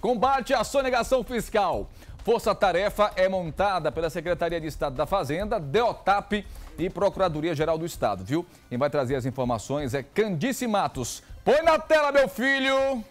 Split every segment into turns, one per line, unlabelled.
Combate à sonegação fiscal. Força-tarefa é montada pela Secretaria de Estado da Fazenda, DEOTAP e Procuradoria-Geral do Estado, viu? Quem vai trazer as informações é Candice Matos. Põe na tela, meu filho!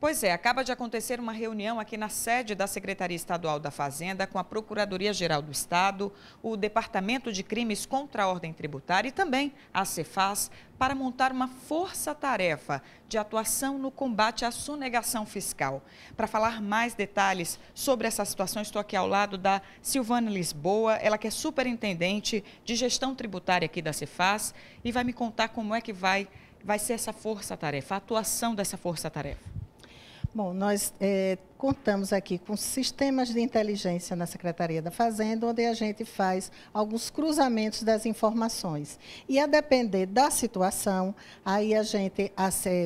Pois é, acaba de acontecer uma reunião aqui na sede da Secretaria Estadual da Fazenda com a Procuradoria-Geral do Estado, o Departamento de Crimes contra a Ordem Tributária e também a Cefaz para montar uma força-tarefa de atuação no combate à sonegação fiscal. Para falar mais detalhes sobre essa situação, estou aqui ao lado da Silvana Lisboa, ela que é superintendente de gestão tributária aqui da Cefaz e vai me contar como é que vai, vai ser essa força-tarefa, a atuação dessa força-tarefa. Bom,
nós é, contamos aqui com sistemas de inteligência na Secretaria da Fazenda, onde a gente faz alguns cruzamentos das informações. E a depender da situação, aí a gente,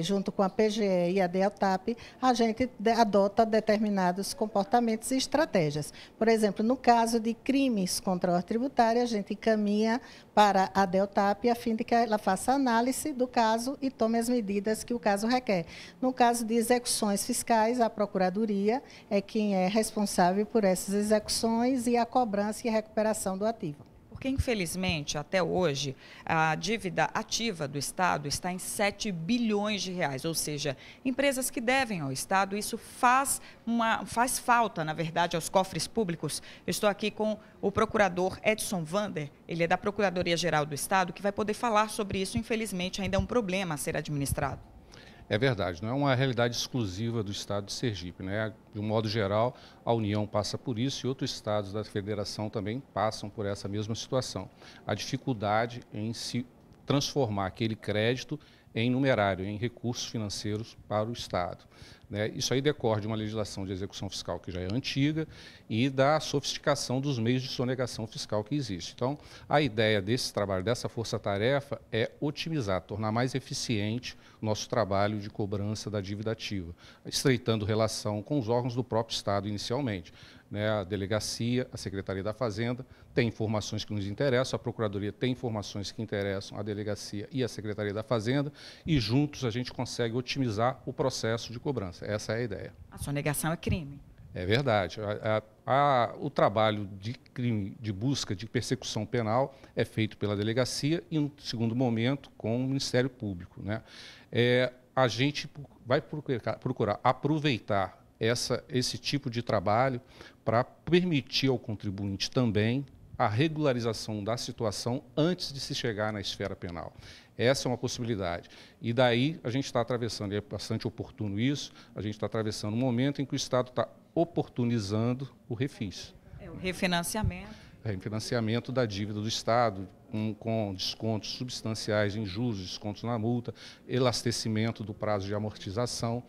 junto com a PGE e a DELTAP, a gente adota determinados comportamentos e estratégias. Por exemplo, no caso de crimes contra a ordem tributária, a gente encaminha para a DELTAP a fim de que ela faça análise do caso e tome as medidas que o caso requer. No caso de execuções fiscais, a Procuradoria é quem é responsável por essas execuções e a cobrança e recuperação do ativo.
Porque, infelizmente, até hoje, a dívida ativa do Estado está em 7 bilhões de reais, ou seja, empresas que devem ao Estado, isso faz, uma, faz falta, na verdade, aos cofres públicos. Eu estou aqui com o procurador Edson Vander, ele é da Procuradoria-Geral do Estado, que vai poder falar sobre isso. Infelizmente, ainda é um problema a ser administrado.
É verdade, não é uma realidade exclusiva do estado de Sergipe. Né? De um modo geral, a União passa por isso e outros estados da federação também passam por essa mesma situação. A dificuldade em se transformar aquele crédito em numerário, em recursos financeiros para o Estado. Né? Isso aí decorre de uma legislação de execução fiscal que já é antiga e da sofisticação dos meios de sonegação fiscal que existe. Então, a ideia desse trabalho, dessa força-tarefa, é otimizar, tornar mais eficiente o nosso trabalho de cobrança da dívida ativa, estreitando relação com os órgãos do próprio Estado inicialmente né, a delegacia, a Secretaria da Fazenda, tem informações que nos interessam, a Procuradoria tem informações que interessam a delegacia e a Secretaria da Fazenda, e juntos a gente consegue otimizar o processo de cobrança. Essa é a ideia.
A sonegação é crime.
É verdade. A, a, a, o trabalho de crime, de busca, de persecução penal é feito pela delegacia e, no segundo momento, com o Ministério Público. Né? É, a gente vai procurar, procurar aproveitar essa, esse tipo de trabalho para permitir ao contribuinte também a regularização da situação antes de se chegar na esfera penal. Essa é uma possibilidade. E daí a gente está atravessando, e é bastante oportuno isso, a gente está atravessando um momento em que o Estado está oportunizando o refis.
É o refinanciamento.
É, refinanciamento da dívida do Estado, com descontos substanciais em juros, descontos na multa, elastecimento do prazo de amortização.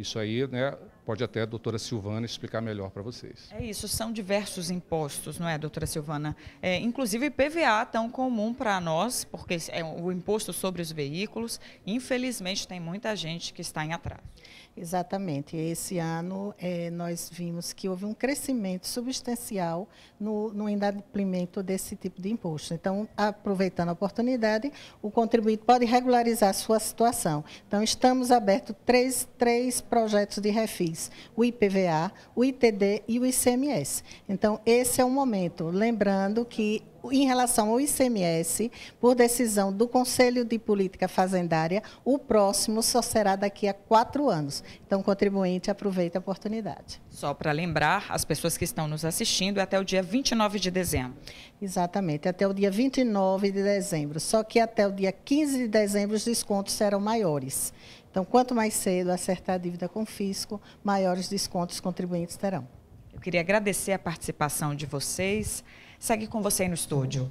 Isso aí, né, pode até a doutora Silvana explicar melhor para vocês.
É isso, são diversos impostos, não é, doutora Silvana? É, inclusive PVA, tão comum para nós, porque é o imposto sobre os veículos. Infelizmente, tem muita gente que está em atraso. Exatamente. Esse
ano é, nós vimos que houve um crescimento substancial no, no desse tipo de imposto. Então, aproveitando a oportunidade, o contribuinte pode regularizar a sua situação. Então, estamos abertos três, três projetos de refis, o IPVA, o ITD e o ICMS. Então, esse é o momento. Lembrando que em relação ao ICMS, por decisão do Conselho de Política Fazendária, o próximo só será daqui a quatro anos. Então, contribuinte, aproveite a oportunidade.
Só para lembrar, as pessoas que estão nos assistindo, é até o dia 29 de dezembro.
Exatamente, até o dia 29 de dezembro. Só que até o dia 15 de dezembro os descontos serão maiores. Então, quanto mais cedo acertar a dívida com o fisco, maiores descontos os contribuintes terão.
Eu queria agradecer a participação de vocês. Segue com você aí no estúdio.